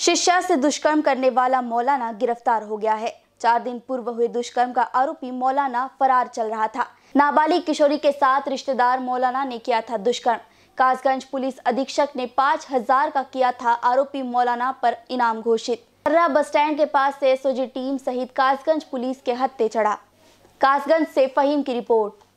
शिष्या से दुष्कर्म करने वाला मौलाना गिरफ्तार हो गया है चार दिन पूर्व हुए दुष्कर्म का आरोपी मौलाना फरार चल रहा था नाबालिग किशोरी के साथ रिश्तेदार मौलाना ने किया था दुष्कर्म कासगंज पुलिस अधीक्षक ने पाँच हजार का किया था आरोपी मौलाना पर इनाम घोषित अर्रा बस स्टैंड के पास से एसओजी टीम सहित कासगंज पुलिस के हत्ते चढ़ा कासगंज से फहीम की रिपोर्ट